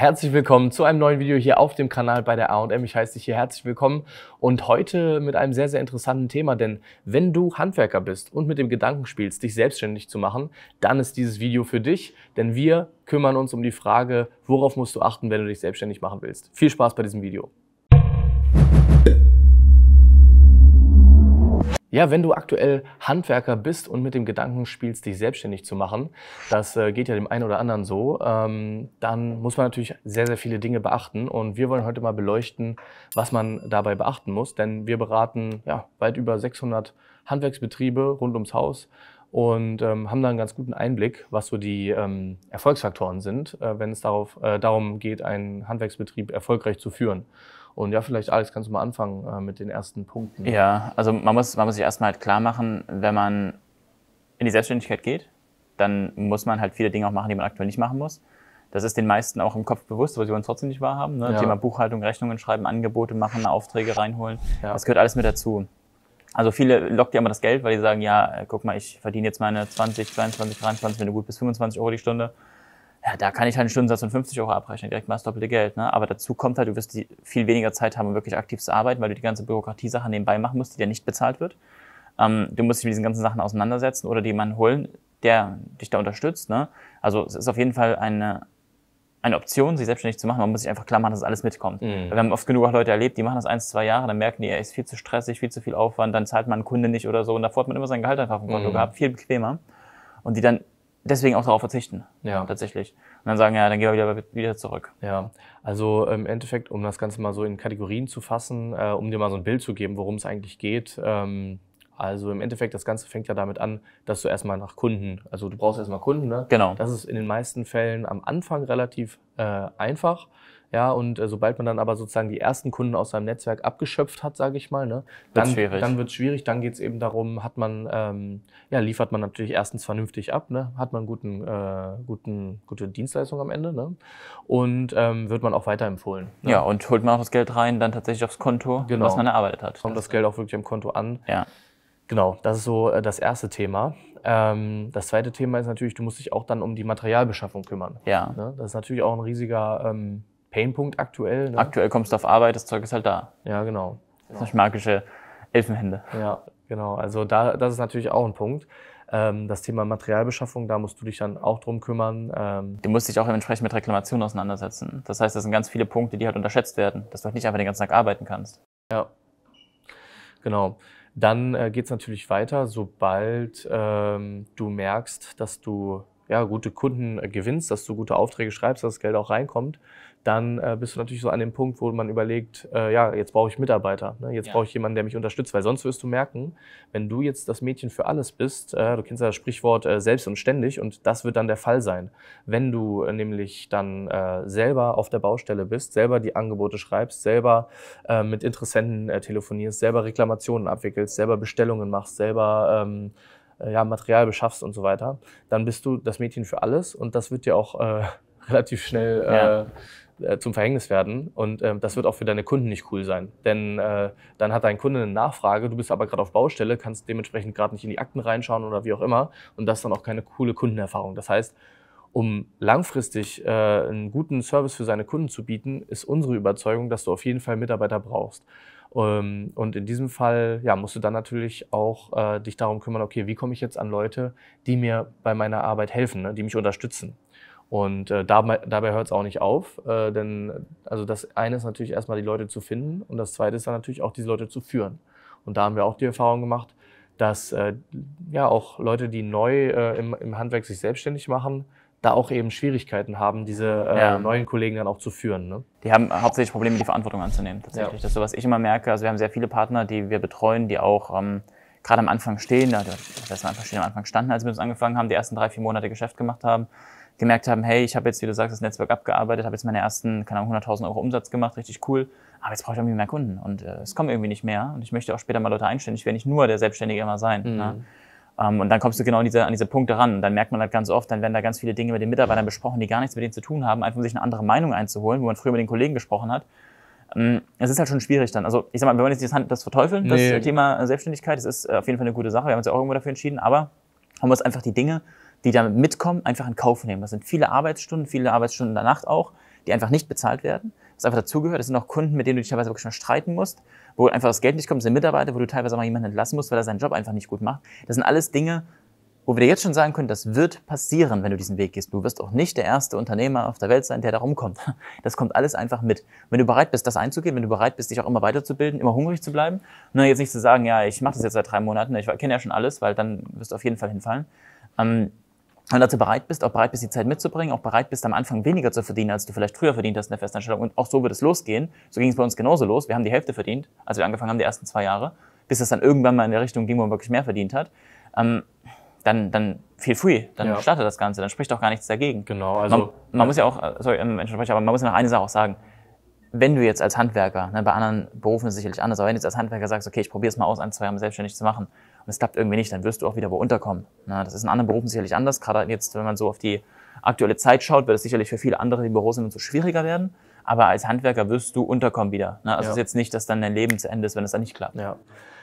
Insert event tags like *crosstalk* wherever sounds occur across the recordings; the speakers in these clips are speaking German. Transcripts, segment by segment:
Herzlich willkommen zu einem neuen Video hier auf dem Kanal bei der A&M. Ich heiße dich hier herzlich willkommen und heute mit einem sehr, sehr interessanten Thema, denn wenn du Handwerker bist und mit dem Gedanken spielst, dich selbstständig zu machen, dann ist dieses Video für dich, denn wir kümmern uns um die Frage, worauf musst du achten, wenn du dich selbstständig machen willst. Viel Spaß bei diesem Video. Ja, wenn du aktuell Handwerker bist und mit dem Gedanken spielst, dich selbstständig zu machen, das äh, geht ja dem einen oder anderen so, ähm, dann muss man natürlich sehr, sehr viele Dinge beachten. Und wir wollen heute mal beleuchten, was man dabei beachten muss, denn wir beraten ja, weit über 600 Handwerksbetriebe rund ums Haus und ähm, haben da einen ganz guten Einblick, was so die ähm, Erfolgsfaktoren sind, äh, wenn es darauf, äh, darum geht, einen Handwerksbetrieb erfolgreich zu führen. Und ja, vielleicht Alex, kannst du mal anfangen äh, mit den ersten Punkten. Ja, also man muss, man muss sich erstmal halt klar machen, wenn man in die Selbstständigkeit geht, dann muss man halt viele Dinge auch machen, die man aktuell nicht machen muss. Das ist den meisten auch im Kopf bewusst, aber sie wollen es trotzdem nicht wahrhaben. Ne? Ja. Thema Buchhaltung, Rechnungen schreiben, Angebote machen, Aufträge reinholen. Ja. Das gehört alles mit dazu. Also viele lockt ja immer das Geld, weil die sagen, ja, guck mal, ich verdiene jetzt meine 20, 22, 23, wenn du gut bist, 25 Euro die Stunde ja, da kann ich halt einen Stundensatz von 50 Euro abrechnen, direkt mal das doppelte Geld. Ne? Aber dazu kommt halt, du wirst die viel weniger Zeit haben, um wirklich aktiv zu arbeiten, weil du die ganze Bürokratiesache nebenbei machen musst, die dir nicht bezahlt wird. Ähm, du musst dich mit diesen ganzen Sachen auseinandersetzen oder jemanden holen, der dich da unterstützt. Ne? Also es ist auf jeden Fall eine, eine Option, sich selbstständig zu machen. Man muss sich einfach klar machen, dass alles mitkommt. Mhm. Wir haben oft genug auch Leute erlebt, die machen das ein, zwei Jahre, dann merken die, er ist viel zu stressig, viel zu viel Aufwand, dann zahlt man einen Kunde nicht oder so. Und davor hat man immer sein Gehalt einfach auf dem Konto mhm. gehabt, viel bequemer. Und die dann deswegen auch darauf verzichten. Ja. Tatsächlich. Und dann sagen, ja, dann gehen wir wieder, wieder zurück. Ja, also im Endeffekt, um das Ganze mal so in Kategorien zu fassen, äh, um dir mal so ein Bild zu geben, worum es eigentlich geht. Ähm, also im Endeffekt, das Ganze fängt ja damit an, dass du erstmal nach Kunden, also du brauchst erstmal Kunden, ne? Genau. Das ist in den meisten Fällen am Anfang relativ äh, einfach ja, und äh, sobald man dann aber sozusagen die ersten Kunden aus seinem Netzwerk abgeschöpft hat, sage ich mal, ne, dann wird schwierig. Dann wird schwierig. Dann geht es eben darum, hat man, ähm, ja, liefert man natürlich erstens vernünftig ab, ne, hat man guten, äh, guten, gute Dienstleistung am Ende, ne, und ähm, wird man auch weiterempfohlen. Ne? Ja, und holt man auch das Geld rein, dann tatsächlich aufs Konto, genau. was man erarbeitet hat. Kommt das, das Geld auch wirklich am Konto an. Ja. Genau, das ist so äh, das erste Thema. Ähm, das zweite Thema ist natürlich, du musst dich auch dann um die Materialbeschaffung kümmern. Ja. Ne? Das ist natürlich auch ein riesiger ähm, Painpunkt aktuell. Ne? Aktuell kommst du auf Arbeit, das Zeug ist halt da. Ja, genau. Das sind magische Elfenhände. Ja, genau. Also da, das ist natürlich auch ein Punkt. Ähm, das Thema Materialbeschaffung, da musst du dich dann auch drum kümmern. Ähm du musst dich auch entsprechend mit Reklamationen auseinandersetzen. Das heißt, das sind ganz viele Punkte, die halt unterschätzt werden, dass du halt nicht einfach den ganzen Tag arbeiten kannst. Ja, genau. Dann äh, geht es natürlich weiter, sobald ähm, du merkst, dass du ja, gute Kunden äh, gewinnst, dass du gute Aufträge schreibst, dass das Geld auch reinkommt dann äh, bist du natürlich so an dem Punkt, wo man überlegt, äh, ja, jetzt brauche ich Mitarbeiter, ne? jetzt ja. brauche ich jemanden, der mich unterstützt, weil sonst wirst du merken, wenn du jetzt das Mädchen für alles bist, äh, du kennst ja das Sprichwort äh, selbst und ständig und das wird dann der Fall sein. Wenn du äh, nämlich dann äh, selber auf der Baustelle bist, selber die Angebote schreibst, selber äh, mit Interessenten äh, telefonierst, selber Reklamationen abwickelst, selber Bestellungen machst, selber... Ähm, äh, ja, Material beschaffst und so weiter, dann bist du das Mädchen für alles und das wird dir auch Äh, *laughs* relativ schnell äh, ja. Äh, zum Verhängnis werden. Und ähm, das wird auch für deine Kunden nicht cool sein. Denn äh, dann hat dein Kunde eine Nachfrage, du bist aber gerade auf Baustelle, kannst dementsprechend gerade nicht in die Akten reinschauen oder wie auch immer. Und das ist dann auch keine coole Kundenerfahrung. Das heißt, um langfristig äh, einen guten Service für seine Kunden zu bieten, ist unsere Überzeugung, dass du auf jeden Fall Mitarbeiter brauchst. Ähm, und in diesem Fall ja, musst du dann natürlich auch äh, dich darum kümmern, okay, wie komme ich jetzt an Leute, die mir bei meiner Arbeit helfen, ne, die mich unterstützen. Und äh, dabei, dabei hört es auch nicht auf, äh, denn also das eine ist natürlich erstmal die Leute zu finden und das zweite ist dann natürlich auch diese Leute zu führen. Und da haben wir auch die Erfahrung gemacht, dass äh, ja auch Leute, die neu äh, im, im, Handwerk sich selbstständig machen, da auch eben Schwierigkeiten haben, diese äh, ja. neuen Kollegen dann auch zu führen. Ne? Die haben hauptsächlich Probleme, die Verantwortung anzunehmen, tatsächlich. Ja. Das ist so, was ich immer merke. Also wir haben sehr viele Partner, die wir betreuen, die auch ähm, gerade am Anfang stehen, also das am Anfang stehen, am Anfang standen, als wir uns angefangen haben, die ersten drei, vier Monate Geschäft gemacht haben, gemerkt haben, hey, ich habe jetzt, wie du sagst, das Netzwerk abgearbeitet, habe jetzt meine ersten, keine Ahnung, 100.000 Euro Umsatz gemacht, richtig cool, aber jetzt brauche ich irgendwie mehr Kunden und äh, es kommen irgendwie nicht mehr und ich möchte auch später mal Leute einstellen, ich werde nicht nur der Selbstständige immer sein. Mhm. Ne? Um, ähm, und dann kommst du genau an diese, an diese Punkte ran. Und dann merkt man halt ganz oft, dann werden da ganz viele Dinge mit den Mitarbeitern besprochen, die gar nichts mit denen zu tun haben, einfach um sich eine andere Meinung einzuholen, wo man früher mit den Kollegen gesprochen hat. Ähm, es ist halt schon schwierig dann. Also ich sag mal, wir wollen jetzt das verteufeln, nee. das äh, Thema äh, Selbstständigkeit, das ist äh, auf jeden Fall eine gute Sache. Wir haben uns ja auch irgendwo dafür entschieden, aber man muss einfach die Dinge, die damit mitkommen, einfach in Kauf nehmen. Das sind viele Arbeitsstunden, viele Arbeitsstunden in der Nacht auch, die einfach nicht bezahlt werden. Das einfach dazugehört. Das sind auch Kunden, mit denen du dich teilweise wirklich schon streiten musst, wo einfach das Geld nicht kommt. Das sind Mitarbeiter, wo du teilweise mal jemanden entlassen musst, weil er seinen Job einfach nicht gut macht. Das sind alles Dinge, wo wir dir jetzt schon sagen können, das wird passieren, wenn du diesen Weg gehst. Du wirst auch nicht der erste Unternehmer auf der Welt sein, der da rumkommt. *laughs* Das kommt alles einfach mit. Wenn du bereit bist, das einzugehen, wenn du bereit bist, dich auch immer weiterzubilden, immer hungrig zu bleiben, nur ne, jetzt nicht zu sagen, ja, ich mache das jetzt seit drei Monaten, ich kenne ja schon alles, weil dann wirst du auf jeden Fall hinfallen. Ähm, wenn du dazu bereit bist, auch bereit bist, die Zeit mitzubringen, auch bereit bist, am Anfang weniger zu verdienen, als du vielleicht früher verdient hast in der Festanstellung. Und auch so wird es losgehen. So ging es bei uns genauso los. Wir haben die Hälfte verdient, als wir angefangen haben, die ersten zwei Jahre, bis es dann irgendwann mal in der Richtung ging, wo man wirklich mehr verdient hat. Ähm, dann, dann viel free, dann ja. startet das Ganze, dann spricht auch gar nichts dagegen. Genau, also. Man, man äh, ja. muss ja auch, äh, sorry, Menschenbrecher, ähm, aber man muss ja noch eine Sache auch sagen. Wenn du jetzt als Handwerker, ne, bei anderen Berufen ist es sicherlich anders, aber wenn du jetzt als Handwerker sagst, okay, ich probiere es mal aus, ein, zwei Jahre selbstständig zu machen und es klappt irgendwie nicht, dann wirst du auch wieder wo unterkommen. Ne, das ist in anderen Berufen sicherlich anders. Gerade jetzt, wenn man so auf die aktuelle Zeit schaut, wird es sicherlich für viele andere, die Büros sind, so schwieriger werden. Aber als Handwerker wirst du unterkommen wieder. Ne? Also ja. es ist jetzt nicht, dass dann dein Leben zu Ende ist, wenn es dann nicht klappt. Ja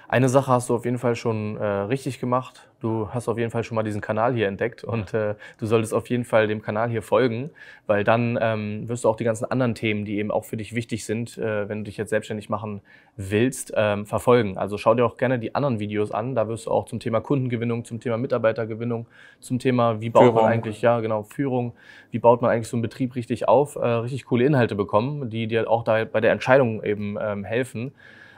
eine Sache hast du auf jeden Fall schon äh, richtig gemacht. Du hast auf jeden Fall schon mal diesen Kanal hier entdeckt und äh, du solltest auf jeden Fall dem Kanal hier folgen, weil dann ähm, wirst du auch die ganzen anderen Themen, die eben auch für dich wichtig sind, äh, wenn du dich jetzt selbstständig machen willst, ähm, verfolgen. Also schau dir auch gerne die anderen Videos an. Da wirst du auch zum Thema Kundengewinnung, zum Thema Mitarbeitergewinnung, zum Thema, wie baut Führung. man eigentlich, ja genau, Führung, wie baut man eigentlich so einen Betrieb richtig auf, äh, richtig coole Inhalte bekommen, die dir auch da bei der Entscheidung eben ähm, helfen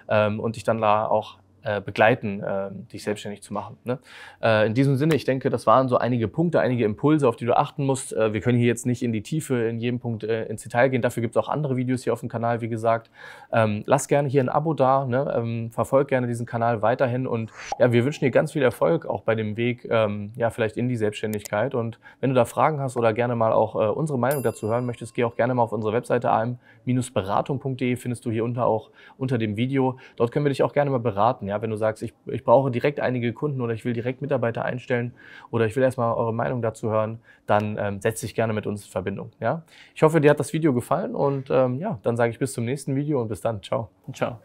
ähm, und dich dann da auch äh, begleiten, äh, dich selbstständig zu machen. Ne? Äh, in diesem Sinne, ich denke, das waren so einige Punkte, einige Impulse, auf die du achten musst. Äh, wir können hier jetzt nicht in die Tiefe in jedem Punkt äh, ins Detail gehen. Dafür gibt es auch andere Videos hier auf dem Kanal, wie gesagt. Ähm, lass gerne hier ein Abo da, ne? Ähm, verfolg gerne diesen Kanal weiterhin und ja, wir wünschen dir ganz viel Erfolg auch bei dem Weg, ähm, ja, vielleicht in die Selbstständigkeit. Und wenn du da Fragen hast oder gerne mal auch unsere Meinung dazu hören möchtest, geh auch gerne mal auf unsere Webseite am-beratung.de, findest du hier unter auch unter dem Video. Dort können wir dich auch gerne mal beraten. Ja? wenn du sagst, ich, ich brauche direkt einige Kunden oder ich will direkt Mitarbeiter einstellen oder ich will erstmal eure Meinung dazu hören, dann ähm, setz dich gerne mit uns in Verbindung. Ja? Ich hoffe, dir hat das Video gefallen und ähm, ja, dann sage ich bis zum nächsten Video und bis dann. Ciao. Ciao.